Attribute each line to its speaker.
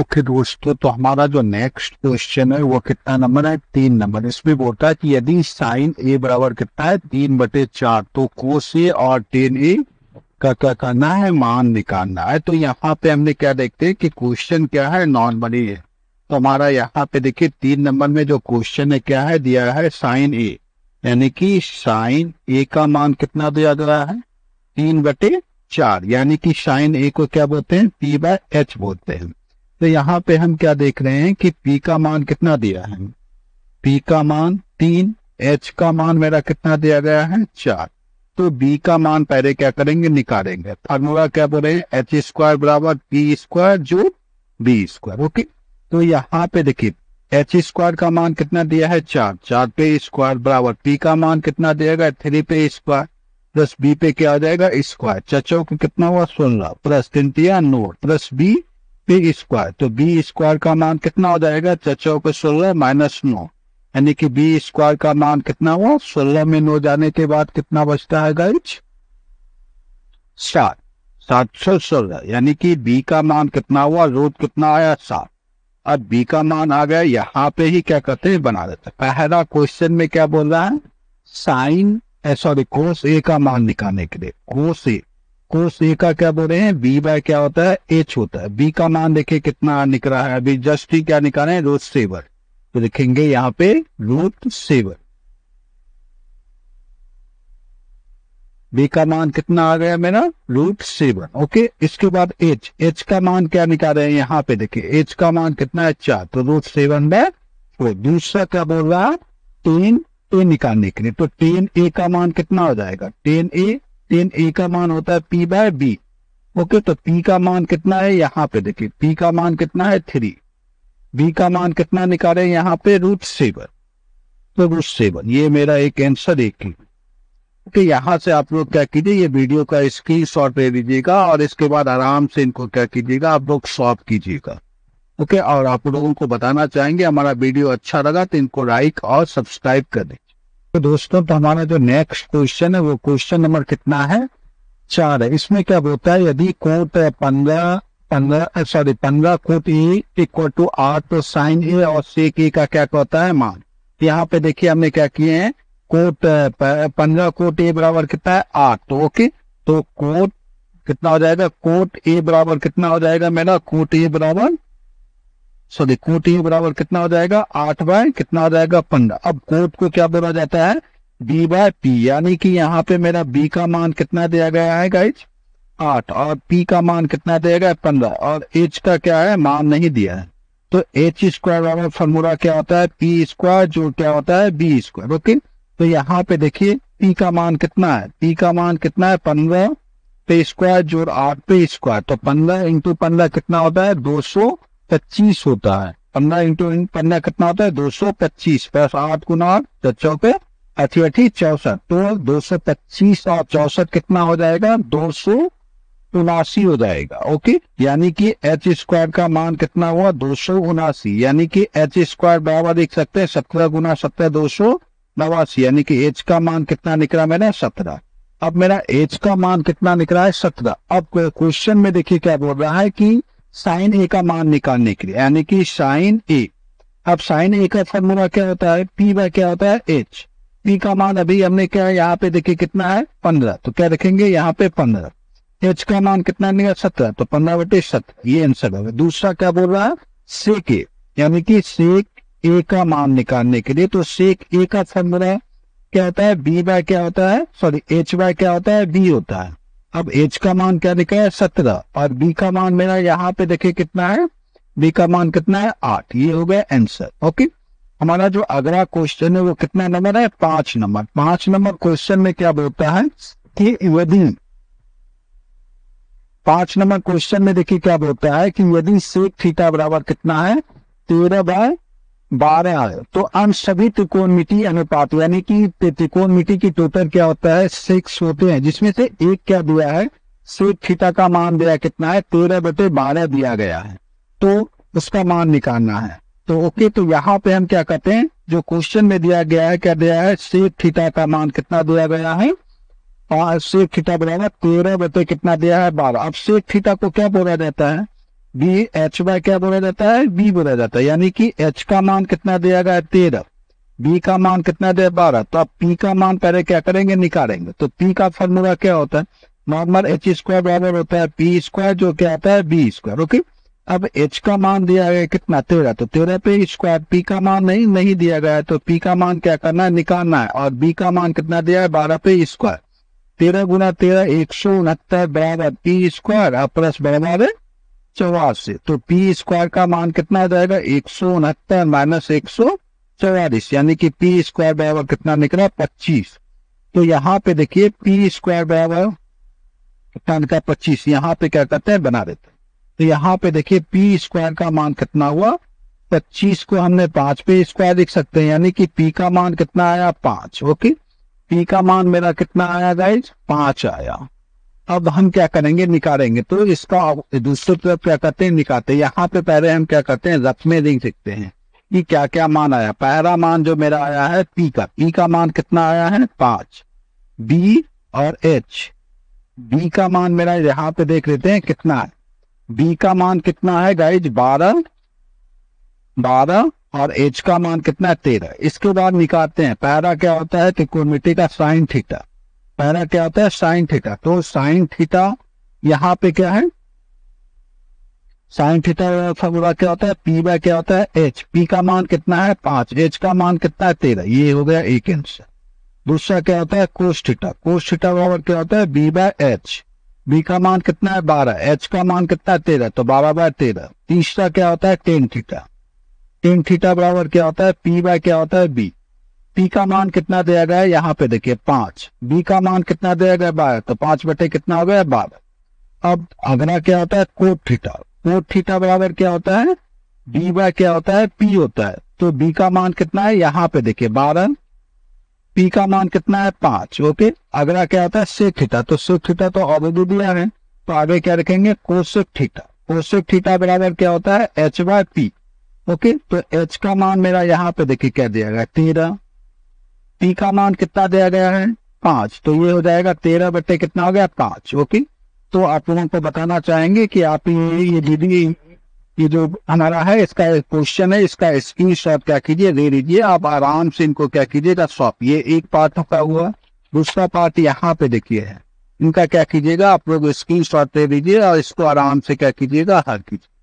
Speaker 1: okay दोस्तों तो हमारा जो नेक्स्ट क्वेश्चन है वो कितना नंबर है तीन नंबर इसमें बोलता है कि यदि साइन ए बराबर कितना है तीन बटे चार तो कोस ए और टेन ए का क्या करना है मान निकालना है तो यहाँ पे हमने क्या देखते हैं कि क्वेश्चन क्या है नॉर्मली है तो हमारा यहाँ पे देखिए तीन नंबर में जो क्वेश्चन है क्या है दिया है साइन ए यानी कि साइन ए का मान कितना दिया गया है तीन बटे चार यानी कि साइन ए को क्या बोलते हैं पी बाय एच बोलते हैं तो यहाँ पे हम क्या देख रहे हैं कि पी का मान कितना दिया है पी का मान तीन एच का मान मेरा कितना दिया गया है चार तो बी का मान पहले क्या करेंगे निकालेंगे फॉर्मूला क्या बोल रहे हैं एच स्क्वायर बराबर पी स्क्वायर जो बी स्क्वायर ओके तो यहाँ पे देखिए एच स्क्वायर का मान कितना दिया है चार चार पे स्क्वायर बराबर पी का मान कितना दिया गया थ्री पे स्क्वायर प्लस बी पे क्या आ जाएगा स्क्वायर चचो कितना हुआ सोलह प्लस तीन note plus B B square तो बी स्क्वायर का मान कितना हो जाएगा तो चौचौ को सोलह माइनस नौ यानी कि बी स्क्वायर का मान कितना हुआ सोलह में नौ जाने के बाद कितना बचता है गाइज सात सात सौ सोलह यानी कि बी का मान कितना हुआ रोड कितना आया सात अब बी का मान आ गया यहाँ पे ही क्या करते हैं बना देते हैं पहला क्वेश्चन में क्या बोल रहा है साइन सॉरी कोस ए का मान निकालने के लिए कोस ए कोस ए का क्या बोल रहे हैं बी बाय क्या होता है एच होता है बी का मान देखिए कितना निकला है अभी जस्ट ही क्या निकाले हैं रूट सेवर तो लिखेंगे यहाँ पे रूट सेवर बी का मान कितना आ गया मेरा रूट सेवन ओके इसके बाद एच एच का मान क्या निकाल रहे हैं यहाँ पे देखिए एच का मान कितना है चार तो रूट सेवन में तो दूसरा क्या बोल रहा है टेन ए निकालने के लिए तो टेन ए का मान कितना हो जाएगा टेन ए तीन ए का मान होता है पी बाय बी ओके तो पी का मान कितना है यहाँ पे देखिए पी का मान कितना है थ्री बी का मान कितना निकाले यहाँ पे रूट सेवन तो रूट सेवन ये मेरा एक आंसर एक ही ओके यहाँ से आप लोग क्या कीजिए ये वीडियो का स्क्रीन शॉट ले लीजिएगा और इसके बाद आराम से इनको क्या कीजिएगा आप लोग सॉल्व कीजिएगा ओके और आप लोगों को बताना चाहेंगे हमारा वीडियो अच्छा लगा तो इनको लाइक और सब्सक्राइब करें तो दोस्तों तो हमारा जो नेक्स्ट क्वेश्चन है वो क्वेश्चन नंबर कितना है चार है इसमें क्या बोलता है यदि कोट पंद्रह पंद्रह सॉरी पंद्रह cot A equal to R तो साइन ए और सी के का क्या कहता है मान यहाँ पे देखिए हमने क्या किए हैं कोट पंद्रह कोट ए बराबर कितना है आठ तो ओके तो कोट कितना हो जाएगा कोट ए बराबर कितना हो जाएगा मेरा कोट ए बराबर सो देखो टी बराबर कितना हो जाएगा आठ बाय कितना हो जाएगा पंद्रह अब कोट को क्या बोला जाता है बी बाय पी यानी कि यहाँ पे मेरा बी का मान कितना दिया गया है गाइज आठ और पी का मान कितना दिया गया पंद्रह और एच का क्या है मान नहीं दिया है तो एच स्क्वायर वाला फॉर्मूला क्या होता है पी स्क्वायर जो क्या होता है बी स्क्वायर ओके तो यहाँ पे देखिए पी का मान कितना है पी का मान कितना है पंद्रह पे तो स्क्वायर जोड़ आठ पे स्क्वायर तो पंद्रह इंटू पंद्रह कितना होता है दो सौ पच्चीस होता है पन्ना इंटू पन्ना कितना होता है दो सौ पच्चीस प्लस आठ गुना आठ तो अठी अठी चौसठ तो दो सौ पच्चीस और चौसठ कितना हो जाएगा दो सौ उनासी हो जाएगा ओके यानी कि एच स्क्वायर का मान कितना हुआ दो सौ उनासी यानी कि एच स्क्वायर बराबर देख सकते हैं सत्रह गुना सत्रह दो सौ नवासी यानी कि एच का मान कितना निकला मैंने सत्रह अब मेरा एच का मान कितना निकला है सत्रह अब क्वेश्चन में देखिए क्या बोल रहा है कि साइन ए का मान निकालने के लिए यानी कि साइन ए अब साइन ए का फॉर्मूला क्या होता है पी बाय क्या होता है एच पी का मान अभी हमने क्या है यहाँ पे देखिए कितना है पंद्रह तो क्या रखेंगे यहाँ पे पंद्रह एच का मान कितना निकला सत्रह तो पंद्रह बटे सत्रह ये आंसर होगा दूसरा क्या बोल रहा है सेक ए यानी कि सेक ए का मान निकालने के लिए तो सेक ए का फॉर्मूला क्या होता है बी बाय क्या होता है सॉरी एच बाय क्या होता है बी होता है अब एच का मान क्या है सत्रह और बी का मान मेरा यहाँ पे देखिए कितना है बी का मान कितना है आठ ये हो गया आंसर ओके हमारा जो अगला क्वेश्चन है वो कितना नंबर है पांच नंबर पांच नंबर क्वेश्चन में क्या बोलता है कि यदि पांच नंबर क्वेश्चन में देखिए क्या बोलता है कि यदि सेक थीटा बराबर कितना है तेरह बाय बारह आए तो अन सभी त्रिकोण मिट्टी अनुपात यानी कि त्रिकोण मिट्टी की टोटल क्या होता है सिक्स होते हैं जिसमें से एक क्या दिया है सिर्फ थीटा का मान दिया कितना है तेरह बटे बारह दिया गया है तो उसका मान निकालना है तो ओके तो यहाँ पे हम क्या करते हैं जो क्वेश्चन में दिया गया है क्या दिया है सिर्फ थीटा का मान कितना दिया गया है और सेक थीटा बराबर तेरह बटे कितना दिया है बारह अब सिर्फ थीटा को क्या बोला जाता है बी एच बाय क्या बोला जाता है बी बोला जाता है यानी कि एच का मान कितना दिया गया तेरह बी का मान कितना दिया बारह तो आप पी का मान पहले क्या करेंगे निकालेंगे तो पी का फॉर्मूला क्या होता है नॉर्मल एच स्क्वायर बराबर होता है पी स्क्वायर जो क्या होता है बी स्क्वायर ओके अब एच का मान दिया गया कितना तेरह तो तेरह पे स्क्वायर पी का मान नहीं नहीं दिया गया है तो पी का मान क्या करना है निकालना है और बी का मान कितना दिया है बारह पे स्क्वायर तेरह गुना तेरह एक सौ उनहत्तर बराबर पी स्क्वायर प्लस बराबर है चौरासी तो पी स्क्वायर का मान कितना आ जाएगा एक सौ उनहत्तर माइनस एक सौ चौवालीस यानी कि पी स्क्वायर बराबर कितना निकला पच्चीस तो यहाँ पे देखिए पी स्क्वायर बराबर कितना निकला पच्चीस यहाँ पे क्या करते हैं बना देते तो यहाँ पे देखिए पी स्क्वायर का मान कितना हुआ पच्चीस को हमने पांच पे स्क्वायर लिख सकते हैं यानी कि पी का मान कितना आया पांच ओके पी का मान मेरा कितना आया गाइज पांच आया अब हम क्या करेंगे निकालेंगे तो इसका दूसरे तरफ क्या करते हैं निकालते हैं यहाँ पे पहले हम क्या करते हैं रथ में रिंग सीखते हैं कि क्या क्या मान आया पहला मान जो मेरा आया है पी का पी का मान कितना आया है पांच बी और एच बी का मान मेरा यहाँ पे देख लेते हैं कितना है बी का मान कितना है गाइज बारह बारह और एच का मान कितना है तेरह इसके बाद निकालते हैं पहला क्या होता है त्रिकोणमिति का साइन थीटा पहला क्या होता है साइन थीटा तो साइन थीटा यहाँ पे क्या है साइन थीटा फॉर्मूला क्या होता है पी बाय क्या होता है एच पी का मान कितना है पांच एच का मान कितना है तेरह ये हो गया एक आंसर दूसरा क्या होता है कोस थीटा कोस थीटा बराबर क्या होता है बी बाय एच बी का मान कितना है बारह एच का मान कितना है तेरह तो बारह बाय तेरह तीसरा क्या होता है टेन थीटा टेन थीटा बराबर क्या होता है पी बाय क्या होता है बी पी का मान कितना दिया गया है यहाँ पे देखिए पांच बी का मान कितना दिया गया बारह तो पांच बटे कितना हो गया बारह अब अगला क्या होता है कोट थीटा कोट थीटा बराबर क्या होता है बी बाय क्या होता है पी होता है तो बी का मान कितना है यहाँ पे देखिए बारह पी का मान कितना है पांच ओके अगला क्या होता है से थीटा तो सेक थीटा तो ऑलरेडी दिया है तो आगे क्या रखेंगे कोसेक थीटा कोसेक थीटा बराबर क्या होता है एच बाय पी ओके तो एच का मान मेरा यहाँ पे देखिए क्या दिया गया तेरह पी का मान कितना दिया गया है पांच तो ये हो जाएगा तेरह बट्टे कितना हो गया पांच ओके तो आप लोगों को बताना चाहेंगे कि आप ये ये दीदी ये जो हमारा है इसका क्वेश्चन है इसका स्क्रीन शॉट क्या कीजिए दे दीजिए आप आराम से इनको क्या कीजिएगा सॉप ये एक पार्ट का हुआ दूसरा पार्ट यहाँ पे देखिए है इनका क्या कीजिएगा आप लोग स्क्रीन शॉट दे दीजिए और इसको आराम से क्या कीजिएगा हल कीजिए